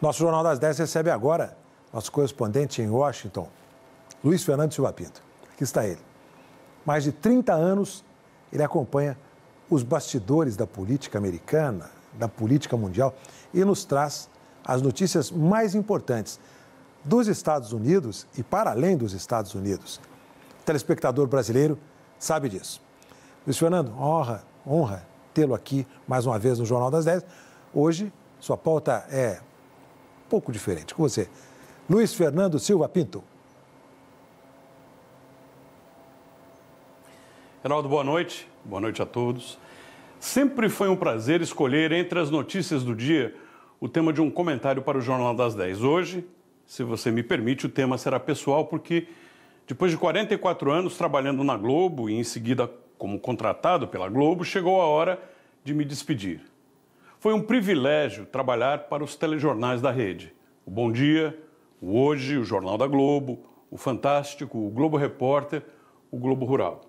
Nosso Jornal das 10 recebe agora nosso correspondente em Washington, Luiz Fernando Silva Pinto. Aqui está ele. Mais de 30 anos, ele acompanha os bastidores da política americana, da política mundial e nos traz as notícias mais importantes dos Estados Unidos e para além dos Estados Unidos. O telespectador brasileiro sabe disso. Luiz Fernando, honra, honra tê-lo aqui mais uma vez no Jornal das 10. Hoje, sua pauta é pouco diferente. Com você, Luiz Fernando Silva Pinto. Geraldo, boa noite. Boa noite a todos. Sempre foi um prazer escolher entre as notícias do dia o tema de um comentário para o Jornal das 10. Hoje, se você me permite, o tema será pessoal, porque depois de 44 anos trabalhando na Globo e em seguida como contratado pela Globo, chegou a hora de me despedir. Foi um privilégio trabalhar para os telejornais da rede. O Bom Dia, o Hoje, o Jornal da Globo, o Fantástico, o Globo Repórter, o Globo Rural.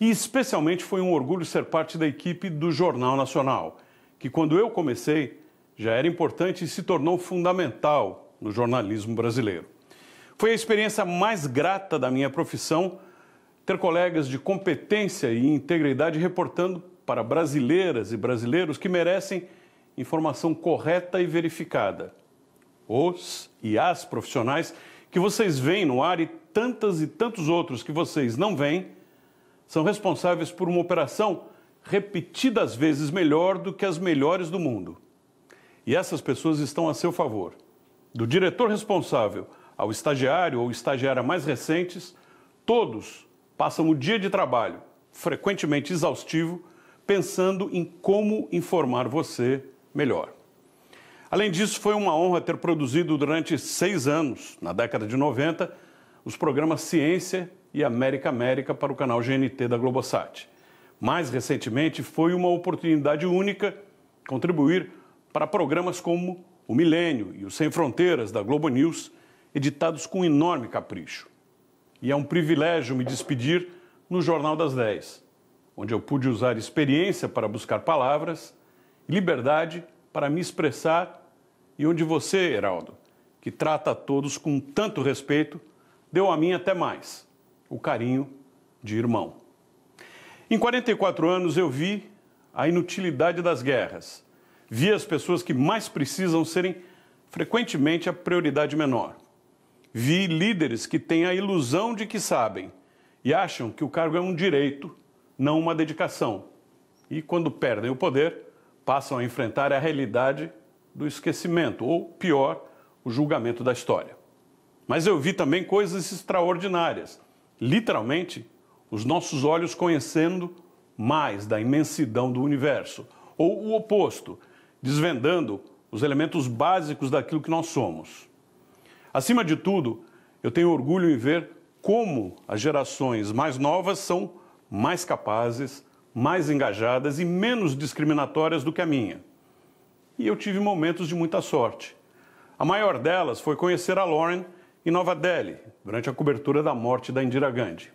E especialmente foi um orgulho ser parte da equipe do Jornal Nacional, que quando eu comecei já era importante e se tornou fundamental no jornalismo brasileiro. Foi a experiência mais grata da minha profissão ter colegas de competência e integridade reportando para brasileiras e brasileiros que merecem informação correta e verificada. Os e as profissionais que vocês veem no ar e tantas e tantos outros que vocês não veem são responsáveis por uma operação repetidas vezes melhor do que as melhores do mundo. E essas pessoas estão a seu favor. Do diretor responsável ao estagiário ou estagiária mais recentes, todos passam o dia de trabalho, frequentemente exaustivo, pensando em como informar você melhor. Além disso, foi uma honra ter produzido durante seis anos, na década de 90, os programas Ciência e América América para o canal GNT da Globosat. Mais recentemente, foi uma oportunidade única contribuir para programas como O Milênio e o Sem Fronteiras da Globo News, editados com enorme capricho. E é um privilégio me despedir no Jornal das 10 onde eu pude usar experiência para buscar palavras liberdade para me expressar, e onde você, Heraldo, que trata a todos com tanto respeito, deu a mim até mais o carinho de irmão. Em 44 anos eu vi a inutilidade das guerras. Vi as pessoas que mais precisam serem frequentemente a prioridade menor. Vi líderes que têm a ilusão de que sabem e acham que o cargo é um direito não uma dedicação. E quando perdem o poder, passam a enfrentar a realidade do esquecimento, ou pior, o julgamento da história. Mas eu vi também coisas extraordinárias, literalmente, os nossos olhos conhecendo mais da imensidão do universo, ou o oposto, desvendando os elementos básicos daquilo que nós somos. Acima de tudo, eu tenho orgulho em ver como as gerações mais novas são mais capazes, mais engajadas e menos discriminatórias do que a minha. E eu tive momentos de muita sorte. A maior delas foi conhecer a Lauren em Nova Delhi, durante a cobertura da morte da Indira Gandhi.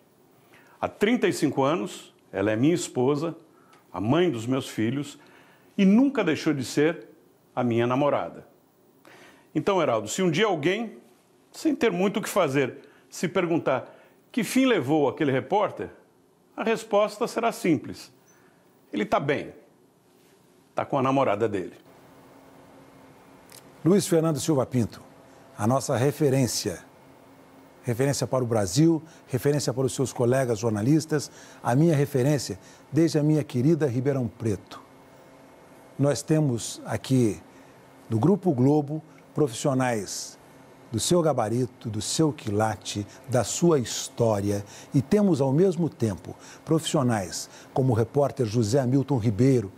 Há 35 anos, ela é minha esposa, a mãe dos meus filhos e nunca deixou de ser a minha namorada. Então, Heraldo, se um dia alguém, sem ter muito o que fazer, se perguntar que fim levou aquele repórter, a resposta será simples: ele está bem, está com a namorada dele. Luiz Fernando Silva Pinto, a nossa referência. Referência para o Brasil, referência para os seus colegas jornalistas, a minha referência desde a minha querida Ribeirão Preto. Nós temos aqui, do Grupo Globo, profissionais do seu gabarito, do seu quilate, da sua história. E temos, ao mesmo tempo, profissionais como o repórter José Hamilton Ribeiro,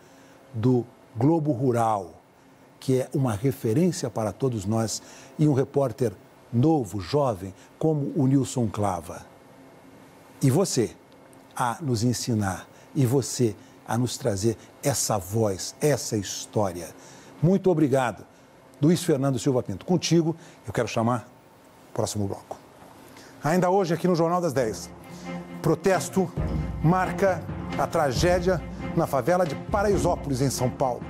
do Globo Rural, que é uma referência para todos nós, e um repórter novo, jovem, como o Nilson Clava. E você a nos ensinar, e você a nos trazer essa voz, essa história. Muito obrigado Luiz Fernando Silva Pinto. Contigo, eu quero chamar próximo bloco. Ainda hoje, aqui no Jornal das 10, protesto marca a tragédia na favela de Paraisópolis, em São Paulo.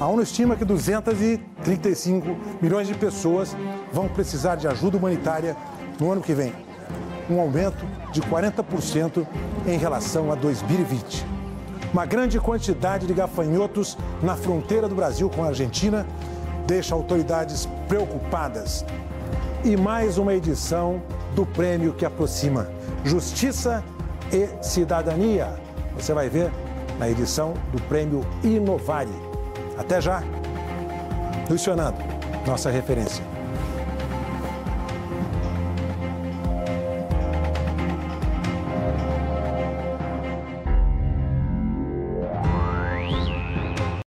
A ONU estima é que 235 milhões de pessoas vão precisar de ajuda humanitária no ano que vem, um aumento de 40% em relação a 2020. Uma grande quantidade de gafanhotos na fronteira do Brasil com a Argentina deixa autoridades preocupadas. E mais uma edição do prêmio que aproxima Justiça e Cidadania. Você vai ver na edição do prêmio Inovare. Até já! Fernando, nossa referência.